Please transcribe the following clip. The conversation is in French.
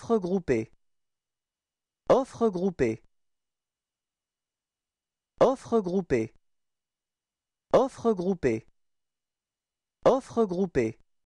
Offre groupée. Offre groupée. Offre groupée. Offre groupée. Offre groupée.